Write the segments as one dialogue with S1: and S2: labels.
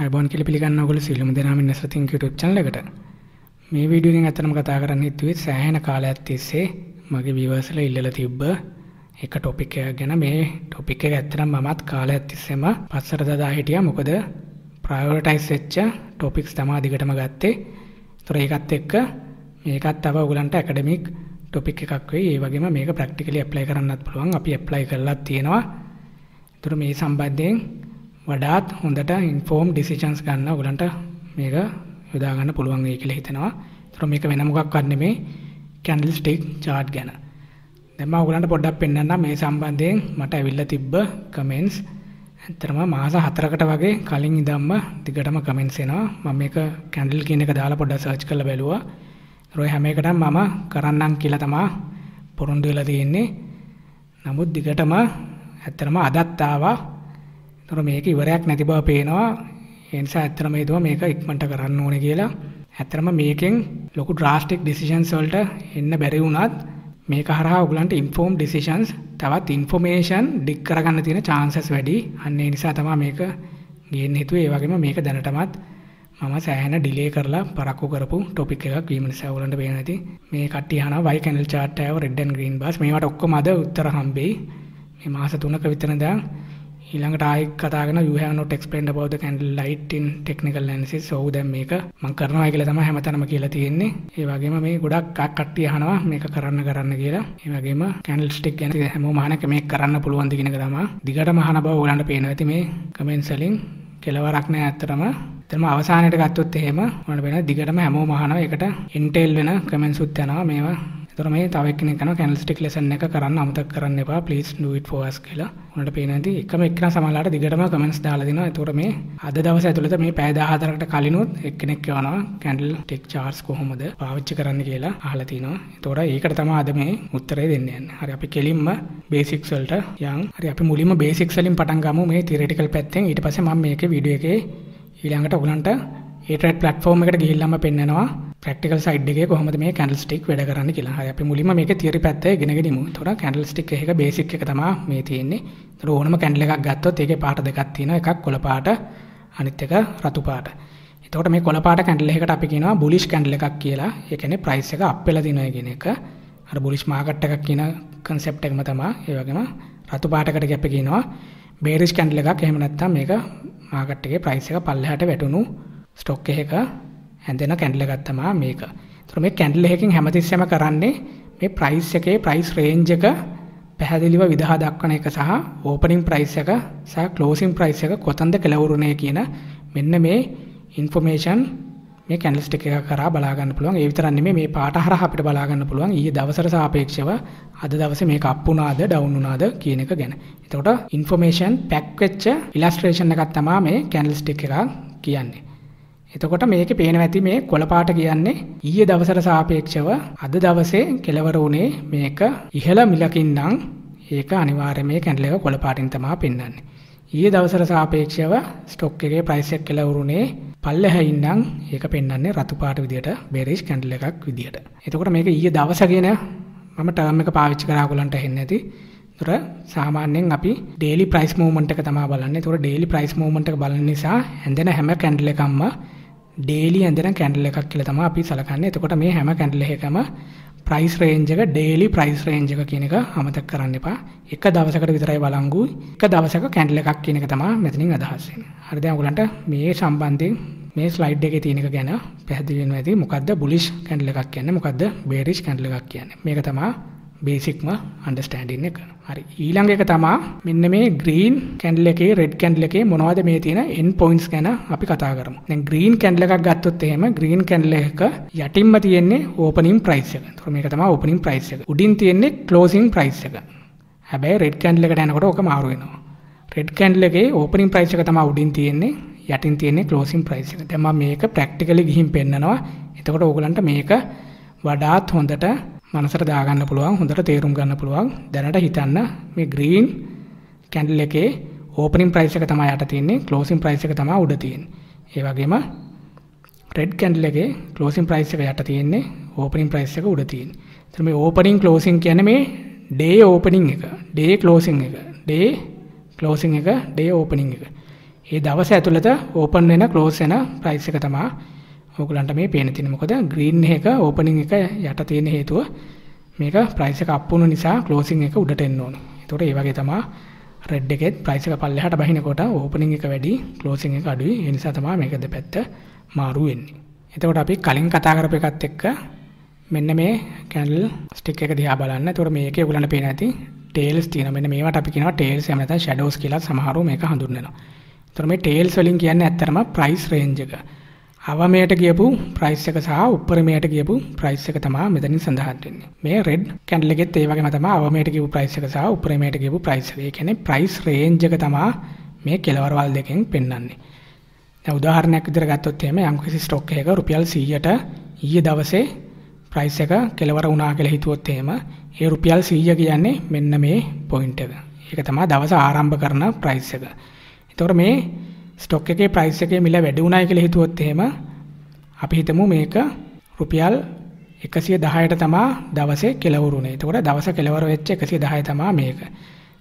S1: අයිබෝන් කියල පිළිගන්න ඔගොල්ලෝ සියලුම දෙනාම ඉන්නසතින් YouTube channel එකට. මේ වීඩියෝ එකෙන් අතනම කතා කරන්න හිතුවේ සෑහෙන කාලයක් තිස්සේ මගේ viewers ලා ඉල්ලලා තිබ්බ එක topic එකක් ගැන මේ topic එක ඇත්තටම මමත් කාලයක් තිස්සේම පස්සට දදා හිටියා මොකද prioritize වෙච්ච topics තමයි දිගටම ගත්තේ. ඒතර ඒකත් එක්ක මේකත් තව ඔයගලන්ට academic topic එකක් වෙයි. ඒ වගේම මේක practically apply කරන්නත් පුළුවන්. අපි apply කරලා තියෙනවා. ඒතර මේ සම්බන්ධයෙන් වඩාත් හොඳට ඉන්ෆෝම් ඩිසිෂන්ස් ගන්න ඔයගලන්ට මේක යොදා ගන්න පුළුවන් වෙයි කියලා හිතනවා. ඒතර මේක වෙන මොකක්වත් නෙමේ කැන්ඩල් ස්ටික් chart ගැන. දැන් මම ඔයගලන්ට පොඩ්ඩක් පෙන්නන්නම් මේ සම්බන්ධයෙන් මට ඇවිල්ලා තිබ්බ කමෙන්ට්ස්. ඇත්තටම මාස 4කට වගේ කලින් ඉඳන්ම දිගටම කමෙන්ට්ස් එනවා. මම මේක කැන්ඩල් කියන එක දාලා පොඩ්ඩක් සර්ච් කරලා බැලුවා. ඒතර හැම එකටම මම කරන්නම් කියලා තමයි පොරොන්දු වෙලා තියෙන්නේ. නමුත් දිගටම ඇත්තටම අදත් ආවා ඒතර මේක ඉවරයක් නැති බව පේනවා. ඒ නිසා ඇත්තටම හිතුවා මේක ඉක්මනට කරන්න ඕනේ කියලා. ඇත්තටම මේකෙන් ලොකු ඩ්‍රාස්ටික් ඩිසිෂන්ස් වලට එන්න බැරි වුණත් මේක හරහා ඔයගලන්ට ඉන්ෆෝම් ඩිසිෂන්ස් තවත් ඉන්ෆෝමේෂන් ඩික් කරගන්න තියෙන chances වැඩි. අන්න ඒ නිසා තමයි මේක ගේන්න හිතුවේ. ඒ වගේම මේක දැනටමත් මම සෑහෙන ඩිලේ කරලා පරක්කු කරපු ටොපික් එකක් වීම නිසා ඔයගලන්ට පේන ඇති. මේ කට්ටිය අහනවා why candle chart එකව red and green bars. මේවට ඔක්කොම අද උත්තර හම්බෙයි. මේ මාස 3ක විතර ඉඳන් ඊළඟට ආයෙත් කතා කරන you have not explained about the candle light in technical analysis so දැන් මේක මම කරනවා කියලා තමයි හැමතැනම කියලා තියෙන්නේ ඒ වගේම මේ ගොඩක් කට්ටිය අහනවා මේක කරන්න කරන්න කියලා ඒ වගේම candle stick ගැන හැමෝම අහන කමෙක් කරන්න පුළුවන් ද කියන එක තමයි දිගටම අහන බව ඔයාලන්ට පේනවා ඇති මේ comments වලින් කෙලවරක් නෑ ඇත්තටම එතනම අවසානයේට ගත්තොත් එහෙම ඔයාලට වෙන දිගටම හැමෝම අහනවා ඒකට intel වෙන comments උත් යනවා මේවා ඒතර මේ තව එක්කෙනෙක් කරනවා කැනලිස්ටික් ලෙසන් එක කරන්න අමතක කරන්න එපා please do it for us කියලා. උනට පේන දේ එකම එක්කෙනා සමහරලාට දිගටම කමෙන්ට්ස් දාලා දෙනවා. ඒතර මේ අද දවස් ඇතුළත මේ පැය 14කට කලිනුත් එක්කෙනෙක් කියනවා කැනලිස්ටික් charts කොහොමද පාවිච්චි කරන්න කියලා අහලා තිනවා. ඒතර ඒකට තමයි අද මේ උත්තරය දෙන්න යන්නේ. හරි අපි කෙලින්ම බේසික්ස් වලට යන්. හරි අපි මුලින්ම බේසික්ස් වලින් පටන් ගමු මේ theoretical පැත්තෙන්. ඊට පස්සේ මම මේකේ වීඩියෝ එකේ ඊළඟට ඔයගලන්ට ඒටරට් ප්ලට්ෆෝම් එකට ගිහිල්ලාම පෙන්නනවා ප්‍රක්ටිකල් සයිඩ්ගේ කොහොමද මේ කැඩල්ස්ටික් වැඩ කරන්න කියලා අප මුලිම මේක තිරි පැත්ත ගෙනගෙනීම තොර කැඩල්ස්ටික් එක බේසික් එක තම මේ තියෙන්නේ රෝහනම කැඩල එකක් ගත්තොත් ඒක පාට දෙකක් තියෙන එකක් කොළපාට අනිත් එක රතු පාට එතකොට මේ කොළපාට කැඩල එකට අපි කියනවා බුලිෂ් කැඩල එකක් කියලා ඒකනේ ප්‍රයිස් එක අප් වෙලා දිනවා කියන එක අර බුලිෂ් මාකට් එකක් කියන කන්සෙප්ට් එකම තමයි ඒ වගේම රතු පාටකට ගැප් කියනවා බේරිෂ් කැඩල එකක් එහෙම නැත්නම් මේක මාකට් එකේ ප්‍රයිස් එක පල්ලෙහාට වැටුණු ස්ටොක් එකක හැදෙන කැන්ඩල් එකක් තමයි මේක. ඒතර මේ කැන්ඩල් එකකින් හැමතිස්සෙම කරන්නේ මේ ප්‍රයිස් එකේ ප්‍රයිස් රේන්ජ් එක පැහැදිලිව විදහා දක්වන එක සහ ඕපනින් ප්‍රයිස් එක සහ ක්ලෝසින් ප්‍රයිස් එක කොතනද කෙලවුරුනේ කියන මෙන්න මේ ඉන්ෆෝමේෂන් මේ කැන්ඩල්ස් ටික එක කරා බලා ගන්න පුළුවන්. ඒ විතරක් නෙමෙයි මේ පාට හරහා අපිට බලා ගන්න පුළුවන් ඊයේ දවසට සාපේක්ෂව අද දවසේ මේක අප් වුණාද ඩවුන් වුණාද කියන එක ගැන. එතකොට ඉන්ෆෝමේෂන් පැක් වෙච්ච ඉලස්ට්‍රේෂන් එකක් තමයි මේ කැන්ඩල්ස් ටික එක කියන්නේ. එතකොට මේක පේන ඇති මේ කොළපාට කියන්නේ ඊය දවසර සාපේක්ෂව අද දවසේ කෙලවර වුණේ මේක ඉහළ මිලකින් නම් ඒක අනිවාර්යමය කැඩලෙව කොළපාටින් තමා පෙන්වන්නේ. ඊයේ දවසර සාපේක්ෂව ස්ටොක් එකේ ප්‍රයිස් එක කෙලවරුනේ පල්ලෙහින් නම් ඒක පෙන්වන්නේ රතු පාට විදියට බෙරිෂ් කැන්ඩල් එකක් විදියට. එතකොට මේක ඊයේ දවස කියන මම ටර්ම් එක පාවිච්චි කරා ඔයගලන්ට හෙන්නේ නැති. ඒතර සාමාන්‍යයෙන් අපි ඩේලි ප්‍රයිස් මූව්මන්ට් එක තමයි බලන්නේ. ඒතර ඩේලි ප්‍රයිස් මූව්මන්ට් එක බලන නිසා හැඳෙන හැම කැන්ඩල් එකක්ම ඩේලි ඇඳෙන කැන්ඩල් එකක් කියලා තමයි අපි සලකන්නේ. එතකොට මේ හැම කැන්ඩල් එකකම ප්‍රයිස් රේන්ජ් එක ඩේලි ප්‍රයිස් රේන්ජ් එක කියන එක අමතක කරන්න එපා. එක දවසකට විතරයි බලංගුයි. එක දවසක කැන්ඩල් එකක් කියන එක තමයි මෙතනින් අදහස් වෙන්නේ. හරි දැන් ඔයගලන්ට මේ සම්බන්ධයෙන් මේ ස්ලයිඩ් එකේ තියෙන එක ගැන පැහැදිලි වෙනවා ඇති. මොකද්ද බුලිෂ් කැන්ඩල් එකක් කියන්නේ? මොකද්ද බේරිෂ් කැන්ඩල් එකක් කියන්නේ? මේක තමයි බේසික්ම අන්ඩස්ටෑන්ඩින්න එක හරි ඊළඟ එක තමා මෙන්න මේ ග්‍රීන් කැන්ඩල එකේ රෙඩ් කැන්ඩල එකේ මොනවද මේ තියෙන එන් පොයින්ස් ගැන අපි කතා කරමු දැන් ග්‍රීන් කැන්ඩල එකක් ගත්තොත් එහෙම ග්‍රීන් කැන්ඩල එක යටින්ම තියෙන්නේ ඕපනින් ප්‍රයිස් එක ඒතකොට මේක තමයි ඕපනින් ප්‍රයිස් එක උඩින් තියෙන්නේ ක්ලෝසින් ප්‍රයිස් එක හැබැයි රෙඩ් කැන්ඩල එකට යනකොට ඕක මාරු වෙනවා රෙඩ් කැන්ඩල එකේ ඕපනින් ප්‍රයිස් එක තමයි උඩින් තියෙන්නේ යටින් තියෙන්නේ ක්ලෝසින් ප්‍රයිස් එක දැන් මම මේක ප්‍රැක්ටිකලි ගිහින් පෙන්නනවා එතකොට ඕගලන්ට මේක වඩාත් හොඳට මනසට දාගන්න පුළුවන් හොඳට තේරුම් ගන්න පුළුවන් දැනට හිතන්න මේ ග්‍රීන් කැන්ඩල් එකේ ඕපනින් ප්‍රයිස් එක තමයි යට තියෙන්නේ ක්ලෝසින් ප්‍රයිස් එක තමයි උඩ තියෙන්නේ ඒ වගේම රෙඩ් කැන්ඩල් එකේ ක්ලෝසින් ප්‍රයිස් එක යට තියෙන්නේ ඕපනින් ප්‍රයිස් එක උඩ තියෙන්නේ එතන මේ ඕපනින් ක්ලෝසින් කියන්නේ මේ ඩේ ඕපනින් එක ඩේ ක්ලෝසින් එක ඩේ ක්ලෝසින් එක ඩේ ඕපනින් එක ඒ දවස ඇතුළත ඕපන් වෙන ක්ලෝස් වෙන ප්‍රයිස් එක තමයි ඕගලන්ට මේ පේන තියෙන මොකද green එක opening එක යට තියෙන හේතුව මේක price එක up වුණු නිසා closing එක උඩට එන්න ඕනේ. ඒතකොට ඒ වගේ තමයි red එකෙත් price එක පල්ලෙහාට බහිනකොට opening එක වැඩි closing එක අඩුයි. ඒ නිසා තමයි මේක දෙපැත්ත මාරු වෙන්නේ. එතකොට අපි කලින් කතා කරපු එකත් එක්ක මෙන්න මේ කැන්ඩල් ස්ටික් එක දිහා බලන්න. එතකොට මේකේ ඔයගලන්ට පේන ඇති ටේල්ස් තියෙනවා. මෙන්න මේවට අපි කියනවා ටේල්ස් එහෙම නැත්නම් ෂැඩෝස් කියලා සමහරව මේක හඳුන්වනවා. එතකොට මේ ටේල්ස් වලින් කියන්නේ ඇත්තටම price range එක. අවමයට කියපු ප්‍රයිස් එක සහ උප්පරමයට කියපු ප්‍රයිස් එක තමයි මෙතනින් සඳහන් වෙන්නේ. මේ රෙඩ් කැන්ඩල් එකෙත් ඒ වගේම තමයි අවමයට කියපු ප්‍රයිස් එක සහ උප්පරමයට කියපු ප්‍රයිස් එක. ඒ කියන්නේ ප්‍රයිස් රේන්ජ් එක තමයි මේ කෙලවරවල් දෙකෙන් පෙන්වන්නේ. දැන් උදාහරණයක් විදිහට ගත්තොත් එහෙම යම්කිසි ස්ටොක් එකක රුපියල් 100ට ඊයේ දවසේ ප්‍රයිස් එක කෙලවර වුණා කියලා හිතුවොත් එහෙම ඒ රුපියල් 100 කියන්නේ මෙන්න මේ පොයින්ට් එක. ඒක තමයි දවස ආරම්භ කරන ප්‍රයිස් එක. එතකොට මේ ස්ටොක් එකේ ප්‍රයිස් එකේ මිල වැඩි වුණයි කියලා හිතුවොත් එහෙම අපි හිතමු මේක රුපියල් 110ට තමා දවසේ කෙලවර උනේ. එතකොට දවස කෙලවර වෙච්ච 110 තමා මේක.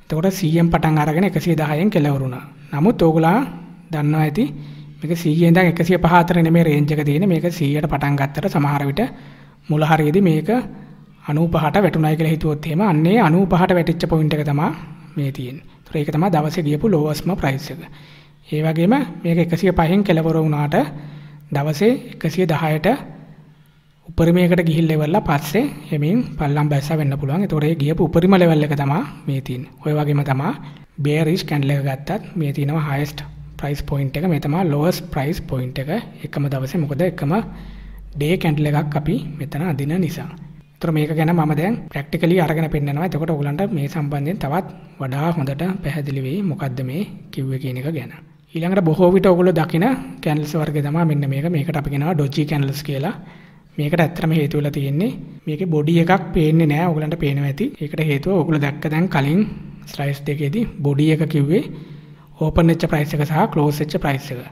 S1: එතකොට 100න් පටන් අරගෙන 110න් කෙලවර වුණා. නමුත් ඕගොල්ලෝ දන්නවා ඇති මේක 100 ඉඳන් 105 අතර නෙමෙයි රේන්ජ් එක තියෙන්නේ. මේක 100ට පටන් ගත්තට සමහර විට මුල හරියේදී මේක 95ට වැටුණයි කියලා හිතුවොත් එහෙම අන්නේ 95ට වැටිච්ච පොයින්ට් එක තමයි මේ තියෙන්නේ. ඒතර ඒක තමයි දවසේ ගියපු ලෝවස්ම ප්‍රයිස් එක. ඒ වගේම මේක 105න් කෙලවර වුණාට දවසේ 110ට උපරිමයකට ගිහිල්ලා ඉවරලා පස්සේ එමින් පල්ලම් බැස්ස වෙන්න පුළුවන්. ඒතකොට ඒ ගියපු උපරිම ලෙවල් එක තමයි මේ තියෙන්නේ. ඔය වගේම තමයි bearish candle එක ගත්තත් මේ තියෙනවා highest price point එක. මේ තමයි lowest price point එක. එකම දවසේ මොකද එකම day candle එකක් අපි මෙතන අදින නිසා. ඒතර මේක ගැන මම දැන් ප්‍රැක්ටිකලි අරගෙන පෙන්නනවා. එතකොට ඔයගලන්ට මේ සම්බන්ධයෙන් තවත් වඩා හොඳට පැහැදිලි වෙයි මොකද්ද මේ කිව්වේ කියන එක ගැන. ඊළඟට බොහෝ විට ඔයගොල්ලෝ දකින කැනල්ස් වර්ගය තමයි මෙන්න මේක. මේකට අපි කියනවා ඩොජි කැනල්ස් කියලා. මේකට ඇත්තම හේතුව වෙලා තියෙන්නේ මේකේ බොඩි එකක් පේන්නේ නැහැ. ඔයගලන්ට පේනවා ඇති. ඒකට හේතුව ඔයගොල්ලෝ දැක්ක දැන් කලින් ස්ලයිස් දෙකේදී බොඩි එක කිව්වේ ඕපන් වෙච්ච ප්‍රයිස් එක සහ ක්ලෝස් වෙච්ච ප්‍රයිස් එක.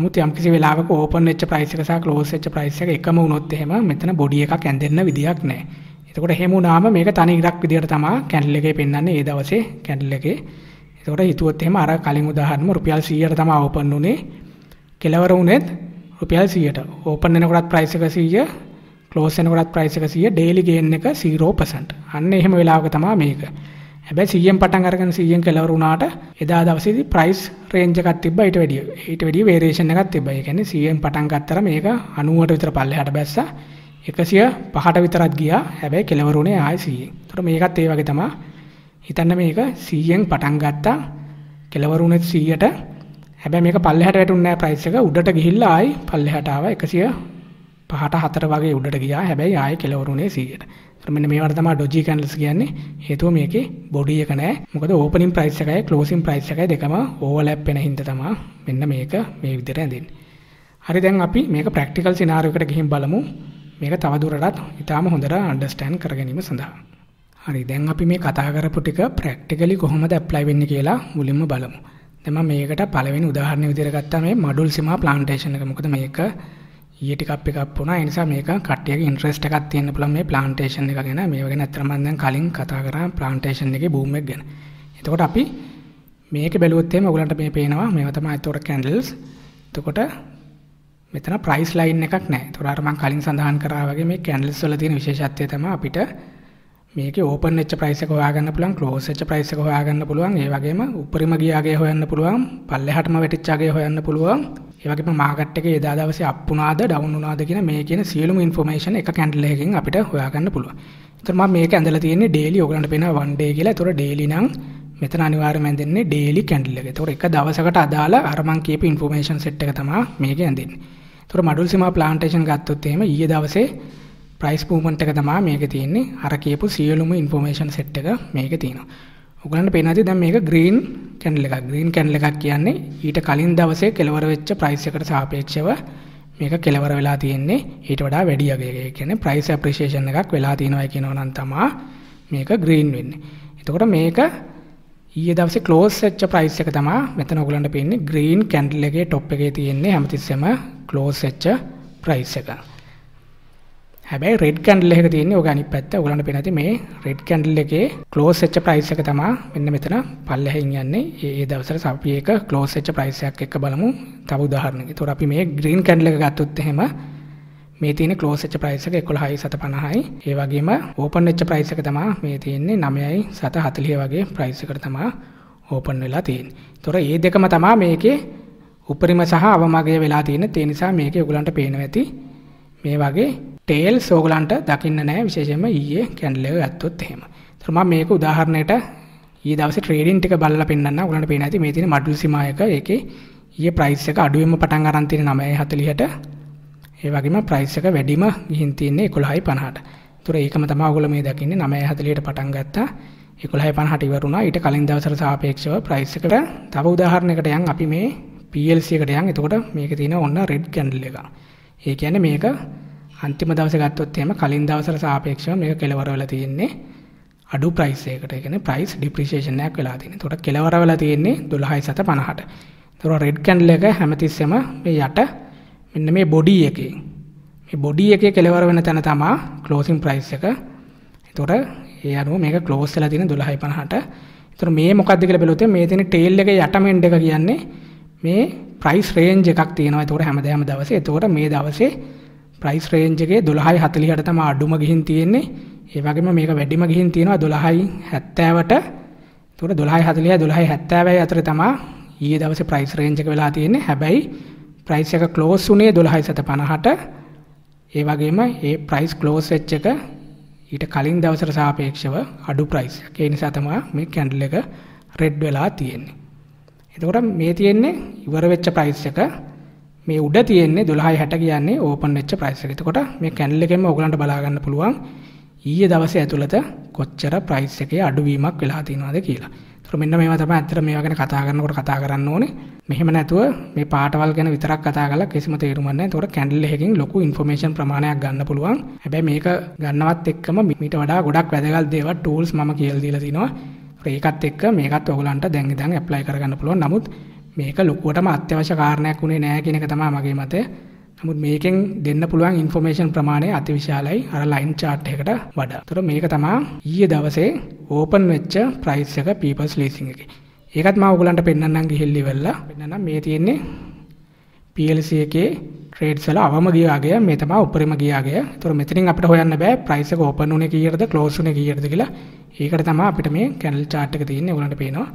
S1: නමුත් යම්කිසි වෙලාවක ඕපන් වෙච්ච ප්‍රයිස් එක සහ ක්ලෝස් වෙච්ච ප්‍රයිස් එක එකම වුණොත් එහෙම මෙතන බොඩි එකක් ඇඳෙන්න විදියක් නැහැ. එතකොට එහෙම වුණාම මේක තනි ඉරක් විදියට තමයි කැන්ඩල් එකේ පෙන්වන්නේ ඒ දවසේ කැන්ඩල් එකේ. එතකොට හිතුවොත් එහෙම අර කලින් උදාහරණම රුපියල් 100ට තමයි ඕපන් උනේ. කෙලවර උනේත් රුපියල් 100ට. ඕපන් වෙනකොටත් ප්‍රයිස් එක 100, ක්ලෝස් වෙනකොටත් ප්‍රයිස් එක 100, ඩේලි ගේන් එක 0%. අන්න එහෙම වෙලාවක තමයි මේක. හැබැයි 100න් පටන් අරගෙන 100න් කෙලවර වුණාට එදා දවසේදී ප්‍රයිස් රේන්ජ් එකක් තිබ්බා ඊට වැඩිය. ඊට වැඩිය වේරියේෂන් එකක් තිබ්බා. ඒ කියන්නේ 100න් පටන් ගත්තරම මේක 90ට විතර පල්ලෙහාට බැස්සා. 105ට විතරක් ගියා. හැබැයි කෙලවර උනේ ආයෙ 100න්. ඒතකොට මේකත් ඒ වගේ තමයි හිතන්න මේක 100න් පටන් ගත්තා. කෙලවරුනේ 100ට. හැබැයි මේක පල්ලෙහාට වැටුන්නේ නැහැ ප්‍රයිස් එක. උඩට ගිහිල්ලා ආයි පල්ලෙහාට ආවා 105ට 4 වගේ උඩට ගියා. හැබැයි ආයි කෙලවරුනේ 100ට. මෙන්න මේවට තමයි ඩොජි කැන්ඩල්ස් කියන්නේ. හේතුව මේකේ බොඩි එක නැහැ. මොකද ඕපනින් ප්‍රයිස් එකයි ක්ලෝසින් ප්‍රයිස් එකයි දෙකම ඕවර්ලැප් වෙන හින්දා තමයි මෙන්න මේක මේ විදිහට ඇඳෙන්නේ. හරි දැන් අපි මේක ප්‍රැක්ටිකල් සිනාරියෝ එකට ගිහින් බලමු. මේක තවදුරටත් ඉතාම හොඳට අන්ඩර්ස්ටෑන්ඩ් කරගැනීම සඳහා හරි දැන් අපි මේ කතා කරපු ටික ප්‍රැක්ටිකලි කොහොමද ඇප්ලයි වෙන්නේ කියලා මුලින්ම බලමු. දැන් මම මේකට පළවෙනි උදාහරණය විදිහට ගත්තා මේ මඩුල් සීමා ප්ලාන්ටේෂන් එක. මොකද මේක ඊට කප් එකක් වුණා. ඒ නිසා මේක කට්ටියගේ ඉන්ට්‍රස්ට් එකක් තියෙන්න පුළුවන් මේ ප්ලාන්ටේෂන් එක ගැන. මේව ගැන අත්‍තර මම දැන් කලින් කතා කරා ප්ලාන්ටේෂන් එකේ බූම් එක ගැන. එතකොට අපි මේක බැලුවොත් එහෙම ඔයගලන්ට මේ පේනවා. මේවා තමයි එතකොට කැන්ඩල්ස්. එතකොට මෙතන ප්‍රයිස් ලයින් එකක් නැහැ. එතකොට අර මම කලින් සඳහන් කරා වගේ මේ කැන්ඩල්ස් වල තියෙන විශේෂත්වය තමයි අපිට මේක ඕපන් වෙච්ච ප්‍රයිස් එක හොයාගන්න පුළුවන් ක්ලෝස් වෙච්ච ප්‍රයිස් එක හොයාගන්න පුළුවන් ඒ වගේම උඩරිම ගියාගේ හොයන්න පුළුවන් පල්ලෙහාටම වැටිච්චාගේ හොයන්න පුළුවන් ඒ වගේම මාකට් එකේ එදා දවසේ අප් වුණාද ඩවුන් වුණාද කියන මේ කියන සියලුම ඉන්ෆෝමේෂන් එක කැන්ඩල් එකකින් අපිට හොයාගන්න පුළුවන්. ඒතර මම මේක ඇඳලා තියෙන්නේ ඩේලි ඔයගලන්ට පේනවා 1 day කියලා. ඒතර ඩේලි නම් මෙතන අනිවාර්යයෙන්ම දෙන්නේ ඩේලි කැන්ඩල් එක. ඒතර එක දවසකට අදාළ අර මං කියපු ඉන්ෆෝමේෂන් සෙට් එක තමයි මේක ඇඳෙන්නේ. ඒතර මඩුල් සීමා ප්ලාන්ටේෂන් ගත්තොත් එහෙම ඊයේ දවසේ ප්‍රයිස් පූමන්ට් එක තමා මේක තියෙන්නේ අර කියපු සියලුම ඉන්ෆෝමේෂන් සෙට් එක මේක තියෙනවා. ඔයගලන්ට පේනවාද දැන් මේක green candle එකක්. green candle එකක් කියන්නේ ඊට කලින් දවසේ කෙලවර වෙච්ච price එකට සාපේක්ෂව මේක කෙලවර වෙලා තියෙන්නේ ඊට වඩා වැඩි අගයක. ඒ කියන්නේ price appreciation එකක් වෙලා තියෙනවා කියනවා නම් තමා මේක green වෙන්නේ. එතකොට මේක ඊයේ දවසේ close වෙච්ච price එක තමා මෙතන ඔයගලන්ට පේන්නේ green candle එකේ top එකේ තියෙන්නේ හැමතිස්සෙම close වෙච්ච price එක. හැබැයි රෙඩ් කැන්ඩල් එක තියෙන්නේ ඔක අනිත් පැත්ත. ඔයගලන්ට පේන ඇති මේ රෙඩ් කැන්ඩල් එකේ ක්ලෝස් වෙච්ච ප්‍රයිස් එක තමයි මෙන්න මෙතන පල්ලෙහින් යන්නේ. ඒ දවසට අපි ඒක ක්ලෝස් වෙච්ච ප්‍රයිස් එකක් එක්ක බලමු. තව උදාහරණයක්. ඒතොර අපි මේ ග්‍රීන් කැන්ඩල් එක ගත්තොත් එහෙම මේ තියෙන ක්ලෝස් වෙච්ච ප්‍රයිස් එක 11.750යි. ඒ වගේම ඕපන් වෙච්ච ප්‍රයිස් එක තමයි මේ තියෙන්නේ 9.740 වගේ ප්‍රයිස් එකට තමයි ඕපන් වෙලා තියෙන්නේ. ඒතොර මේ දෙකම තමයි මේකේ උපරිම සහ අවමගය වෙලා තියෙන. ඒ නිසා මේකේ ඔයගලන්ට පේනවා ඇති මේ වගේ ටේල් සෝගලන්ට දකින්න නෑ විශේෂම ඊයේ කැන්ඩලව ඇත්තොත් එහෙම තුරම මේක උදාහරණයට ඒ දවස ට්‍රේඩින් ටික බල්ල පෙන්න්න ගලට පේ නැති මේ තින මඩු සිමායක එක ඒ ප්‍රයිස් එක අඩුවම පටන් අරන්තින නමය හතලියට ඒ වගේම ප්‍රයිස් එක වැඩිම ගිහින්තින්නේ කොළහයි පණහට තුර ඒකම තම ගොල මේ දකින්නේ නමය හතලියට පටන් ගත්තා එකොළහයි පණහට ඉවරුණා ඊට කලින් දවසර සාපේක්ෂව ප්‍රයිස් එකට තව උදාහරණයකට යන් අපි මේ පල්සිකට යන් එතකොට මේක තියෙන ඔන්න රෙඩ් කැන්ඩල එක ඒ කියන්නේ මේක අන්තිම දවසේ ගත්තොත් එහෙම කලින් දවසට සාපේක්ෂව මේක කෙලවර වෙලා තියෙන්නේ අඩු ප්‍රයිස් එකකට. ඒ කියන්නේ ප්‍රයිස් ඩිප්‍රීසියේෂන් එකක් වෙලා තියෙනවා. ඒකට කෙලවර වෙලා තියෙන්නේ 12750ට. ඒතර රෙඩ් කැන්ඩල් එක හැමතිස්සෙම මේ යට මෙන්න මේ බොඩි එකේ මේ බොඩි එකේ කෙලවර වෙන තැන තමයි ක්ලෝසින් ප්‍රයිස් එක. ඒතර ඒ අනුව මේක ක්ලෝස් වෙලා තියෙන්නේ 1250ට. ඒතර මේ මොකද්ද කියලා බැලුවොත් මේ තියෙන ටේල් එක යටම එන්ඩ් එක කියන්නේ මේ ප්‍රයිස් රේන්ජ් එකක් තියෙනවා. ඒතර හැමදාම දවසේ. ඒතර මේ දවසේ ප්‍රයිස් රේන්ජ් එකේ 12.40ට තමයි අඩුම ගිහින් තියෙන්නේ. ඒ වගේම මේක වැඩිම ගිහින් තියෙනවා 12.70ට. ඒතකොට 12.40 12.70 අතර තමයි ඊයේ දවසේ ප්‍රයිස් රේන්ජ් එක වෙලා තියෙන්නේ. හැබැයි ප්‍රයිස් එක ක්ලෝස් වුණේ 12.50ට. ඒ වගේම ඒ ප්‍රයිස් ක්ලෝස් වෙච්ච එක ඊට කලින් දවසට සාපේක්ෂව අඩු ප්‍රයිස් එක. ඒ නිසා තමයි මේ කැන්ඩල් එක රෙඩ් වෙලා තියෙන්නේ. එතකොට මේ තියෙන්නේ ඉවර වෙච්ච ප්‍රයිස් එක මේ උඩ තියෙන්නේ 12.60 කියන්නේ ඕපන් වෙච්ච ප්‍රයිස් එක. එතකොට මේ කැන්ඩල් එකෙන්ම ඔයගලන්ට බලා ගන්න පුළුවන් ඊයේ දවසේ ඇතුළත කොච්චර ප්‍රයිස් එකේ අඩුවීමක් වෙලා තියෙනවද කියලා. ඒතර මෙන්න මේවා තමයි ඇත්තට මේවා ගැන කතා කරනකොට කතා කරන්න ඕනේ. මෙහෙම නැතුව මේ පාටවල් ගැන විතරක් කතා කරලා කිසිම තේරුමක් නැහැ. ඒතකොට කැන්ඩල් එකකින් ලොකු ඉන්ෆෝමේෂන් ප්‍රමාණයක් ගන්න පුළුවන්. හැබැයි මේක ගන්නවත් එක්කම මීට වඩා ගොඩක් වැදගත් දේවල් ටූල්ස් මම කියලා දීලා තිනවා. ඒකත් එක්ක මේකත් ඔයගලන්ට දැන් ඉඳන් ඇප්ලයි කරගන්න පුළුවන්. නමුත් මේක ලොකුවටම අත්‍යවශ්‍ය කාරණයක් උනේ නෑ කියන එක තමයි මගේ මතය. නමුත් මේකෙන් දෙන්න පුළුවන් ඉන්ෆෝමේෂන් ප්‍රමාණය අතිවිශාලයි අර ලයින් chart එකට වඩා. ඒතර මේක තමයි ඊයේ දවසේ ඕපන් වෙච්ච price එක people's leasing එකේ. ඒකත් මම ඔයගලන්ට පෙන්වන්නම් ගිහිල්ලි වෙලා. පෙන්වන්නම් මේ තියෙන්නේ PLC එකේ ට්‍රේඩ්ස් වල අවම ගිය අගය මේ තමයි උඩරිම ගිය අගය. ඒතර මෙතනින් අපිට හොයන්න බෑ price එක open උනේ කීයටද close උනේ කීයටද කියලා. ඒකට තමයි අපිට මේ candle chart එක තියෙන්නේ ඔයගලන්ට පේනවා.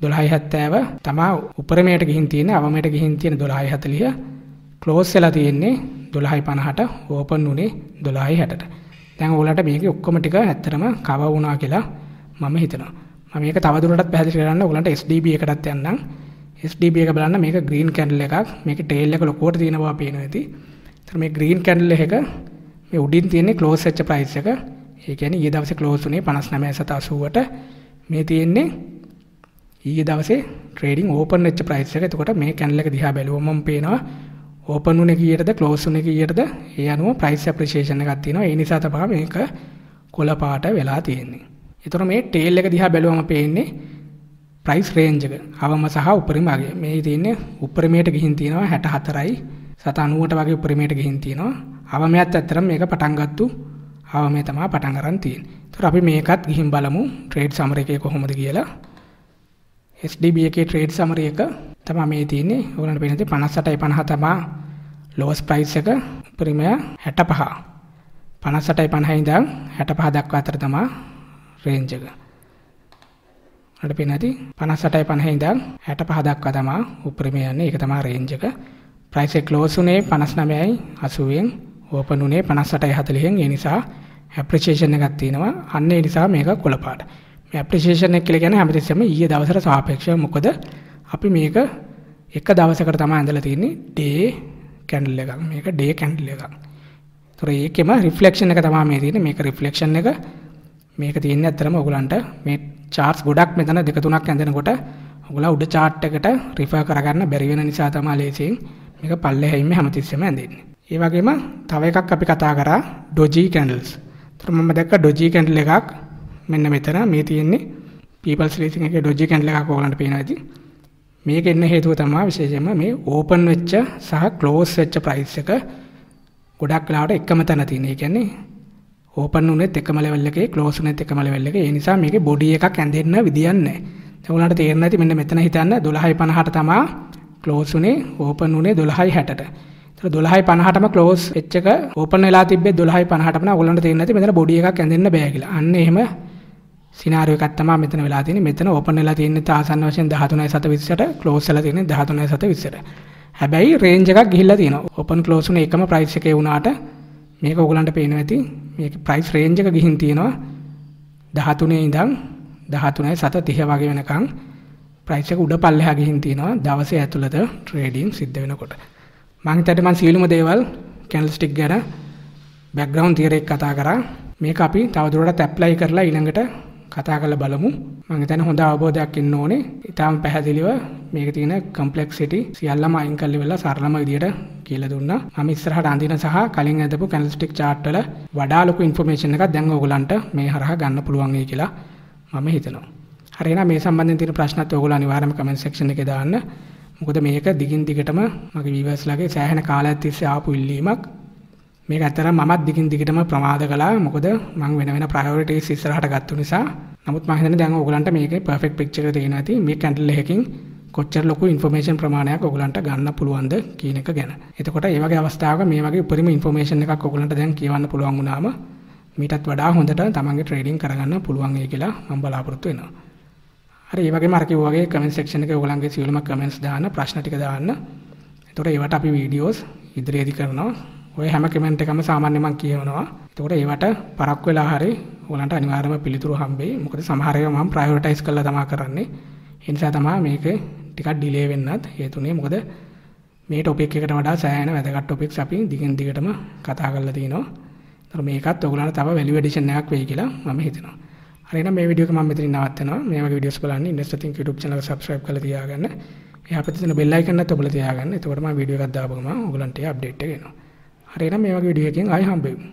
S1: 1270 තමා උපරමයට ගිහින් තියෙන්නේ අවමයට ගිහින් තියෙන 1240 ක්ලෝස් වෙලා තියෙන්නේ 1250ට ඕපන් උනේ 1260ට. දැන් ඔයාලට මේක ඔක්කොම ටික ඇත්තටම කව වුණා කියලා මම හිතනවා. මම මේක තවදුරටත් පැහැදිලි කරන්න ඔයාලන්ට SDB එකටත් යන්නම්. SDB එක බලන්න මේක green candle එකක්. මේකේ tail එක ලොකුවට තියෙන බව පේනවා ඇති. ඒතර මේ green candle එක මේ උඩින් තියෙන ක්ලෝස් වෙච්ච ප්‍රයිස් එක. ඒ කියන්නේ ඊයේ දවසේ ක්ලෝස් උනේ 59780ට. මේ තියෙන්නේ ඊයේ දවසේ ට්‍රේඩින් ඕපන් වෙච්ච ප්‍රයිස් එක. එතකොට මේ කැන්ඩල් එක දිහා බැලුවම පේනවා ඕපන් උනේ කීයටද ක්ලෝස් උනේ කීයටද? ඒ අනුව ප්‍රයිස් ඇප්‍රිසියේෂන් එකක් තියෙනවා. ඒ නිසා තමයි මේක කොළ පාට වෙලා තියෙන්නේ. එතකොට මේ ටේල් එක දිහා බැලුවම පේන්නේ ප්‍රයිස් රේන්ජ් එක. අවම සහ උපරිම වගේ. මේ තියෙන්නේ උපරිමයට ගිහින් තියෙනවා 64යි සත 90ට වගේ උපරිමයට ගිහින් තියෙනවා. අවමයත් ඇත්තටම මේක පටන් ගත්තු ආව මේ තමා පටන් ගරන් තියෙන් තුර අපි මේකත් ගිහිම් බලමු ට්‍රේඩ් සමර එකය කොහොමද කියලා SDB එකේ ට්‍රේඩ් සමරි එක තමයි මේ තියෙන්නේ. ඕගලන්ට පේනදී 58යි 50 තමයි ලෝස් ප්‍රයිස් එක උපරිමය 65. 58යි 50 ඉඳන් 65 දක්වා අතර තමයි රේන්ජ් එක. ඔයාලට පේන ඇති 58යි 50 ඉඳන් 65 දක්වා තමයි උපරිමය යන්නේ. ඒක තමයි රේන්ජ් එක. ප්‍රයිස් එක ක්ලෝස් උනේ 59යි 80ෙන්, ඕපන් උනේ 58යි 40ෙන්. ඒ නිසා ඇප්‍රිෂিয়েෂන් එකක් තියෙනවා. අන්න ඒ නිසා මේක කොළපාට. මේ ඇප්ලිකේෂන් එක කියලා කියන්නේ හැමතිස්සෙම ඊයේ දවසට සාපේක්ෂව මොකද අපි මේක එක දවසකට තමයි ඇඳලා තියෙන්නේ ඩේ කැන්ඩල් එකක්. මේක ඩේ කැන්ඩල් එකක්. ඒතර ඒකෙම රිෆ්ලෙක්ෂන් එක තමයි මේ තියෙන්නේ. මේක රිෆ්ලෙක්ෂන් එක මේක තියෙන්නේ ඇත්තටම ඔයගලන්ට මේ charts ගොඩක් මෙතන දෙක තුනක් ඇඳෙනකොට ඔයගලා උඩ chart එකට refer කරගන්න බැරි වෙන නිසා තමයි ලේසියෙන් මේක පල්ලෙහැයින්ම හැමතිස්සෙම ඇඳෙන්නේ. ඒ වගේම තව එකක් අපි කතා කරා ඩොජි කැන්ඩල්ස්. ඒතර මම දැක්ක ඩොජි කැන්ඩල් එකක් මෙන්න මෙතන මේ තියෙන්නේ පීපල්ස් ලීසින් එකේ ඩොජ් කැන්ඩල් එකක් ඕගලන්ට පේනවා ඉතින් මේක එන්න හේතුව තමයි විශේෂයෙන්ම මේ ඕපන් වෙච්ච සහ ක්ලෝස් වෙච්ච ප්‍රයිස් එක ගොඩක් වෙලාවට එකම තැන තියෙන. ඒ කියන්නේ ඕපන් උනේත් එකම ලෙවල් එකේ ක්ලෝස් උනේත් එකම ලෙවල් එකේ. ඒ නිසා මේකේ බොඩි එකක් ඇඳෙන්න විදියක් නැහැ. ඔයාලට තේරෙන්නේ නැති මෙන්න මෙතන හිතන්න 12:50ට තමයි ක්ලෝස් උනේ ඕපන් උනේ 12:60ට. දොළහයි පනහටම කලෝස් එච්චක ඕපන ලා තිබේ දොළහයි පනහටම ඔගලන්ට තේරෙන්නේ නැති මෙතන බොඩි එකක් ඇඳෙන්න බෑ කියලා. අන්න එහෙම සිනාරියෝ එකක් තමයි මෙතන වෙලා තියෙන්නේ. මෙතන ඕපන් වෙලා තියෙන්නේ ආසන්න වශයෙන් 13720ට, ක්ලෝස් වෙලා තියෙන්නේ 13720ට. හැබැයි රේන්ජ් එකක් ගිහිල්ලා තියෙනවා. ඕපන් ක්ලෝස් උනේ එකම ප්‍රයිස් එකේ වුණාට මේක ඔයගලන්ට පේනවා ඇති. මේක ප්‍රයිස් රේන්ජ් එක ගිහින් තියෙනවා 13 ඉඳන් 13730 වගේ වෙනකන් ප්‍රයිස් එක උඩ පල්ලෙහා ගිහින් තියෙනවා දවසේ ඇතුළත ට්‍රේඩින් සිද්ධ වෙනකොට. මං හිතට මං සියලුම දේවල් කැන්ඩල් ස්ටික් ගැන බෑග්ග්‍රවුන්ඩ් තියරයක් කතා කරා. මේක අපි තවදුරටත් ඇප්ලයි කරලා ඊළඟට කතා කළ බලමු මං තැන හොඳ අවබෝධයක් එන්න ඕනේ ඉතාම පැහැදිලිව මේක තියෙන කම්පලෙක්සිටි සියල්ලම අයින් කල්ලි වෙලා සරලම විදියට කියලා දුන්නා මම ඉස්සරහට අඳින සහ කලින් ඇදපු කැනල්ස්ටික් චාට් වල වඩා ලොකු ඉන්ෆර්මේෂන් එකක් දැන් ඕගලන්ට මේ හරහා ගන්න පුළුවන් වෙයි කියලා මම හිතනවා හරි එහෙනම් මේ සම්බන්ධයෙන් තියෙන ප්‍රශ්නත් ඕගොල්ලෝ අනිවාර්යයෙන්ම කමෙන්ට් සෙක්ෂන් එකේ දාන්න මොකද මේක දිගින් දිගටම මගේ වීවර්ස්ලාගේ සෑහෙන කාලයක් තිස්සේ ආපු ඉල්ලීමක් මේක ඇත්තරම් මමත් දිගින් දිගටම ප්‍රමාද කළා මොකද මං වෙන වෙන ප්‍රයෝරිටීස් ඉස්සරහට ගත්තු නිසා. නමුත් මම හිතන්නේ දැන් ඕගලන්ට මේකේ පර්ෆෙක්ට් පික්චර් එක තේරෙනවා ඇති මේ කැන්ඩල් එකකින් කොච්චර ලොකු ඉන්ෆර්මේෂන් ප්‍රමාණයක් ඔයගලන්ට ගන්න පුළුවන්ද කියන එක ගැන. එතකොට මේ වගේ අවස්ථාවක මේ වගේ උපරිම ඉන්ෆර්මේෂන් එකක් ඔයගලන්ට දැන් කියවන්න පුළුවන් වුණාම මීටත් වඩා හොඳට තමන්ගේ ට්‍රේඩින් කරගන්න පුළුවන් වෙයි කියලා මම බලාපොරොත්තු වෙනවා. හරි ඒ වගේම අර කිව්වාගේ කමෙන්ට් සෙක්ෂන් එකේ ඔයගලන්ගේ සියලුම කමෙන්ට්ස් දාන්න ප්‍රශ්න ටික දාන්න. එතකොට ඒවට අපි වීඩියෝස් ඉදිරියේදී කරනවා. ඔය හැම කමෙන්ට් එකම සාමාන්‍යයෙන් මම කියවනවා. එතකොට ඒවට පරක් වෙලා හරි ඔයාලන්ට අනිවාර්යයෙන්ම පිළිතුරු හම්බෙයි. මොකද සමහර ඒවා මම ප්‍රයොරිටයිස් කරලා තමයි කරන්නේ. ඒ නිසා තමයි මේක ටිකක් ඩිලේ වෙන්නත් හේතුනේ. මොකද මේ ටොපික් එකට වඩා සෑහෙන වැදගත් ටොපික්ස් අපි දිගින් දිගටම කතා කරලා තිනවා. ඒතර මේකත් ඔයගොල්ලන්ට තව වැලියු ඇඩිෂන් එකක් වෙයි කියලා මම හිතනවා. හරි නම් මේ වීඩියෝ එක මම මෙතනින් නවත්තනවා. මේ වගේ වීඩියෝස් බලන්න Investor Think YouTube channel එක subscribe කරලා තියාගන්න. එහා පැත්තේ තියෙන bell icon එකත් ඔබලා තියාගන්න. එතකොට මම වීඩියෝ එකක් දාපුවම ඔයගොල්ලන්ට ඒ අප්ඩේට් එක එනවා. හරියනම් මේ වගේ විදිහකින් ආයෙ හම්බ වෙමු.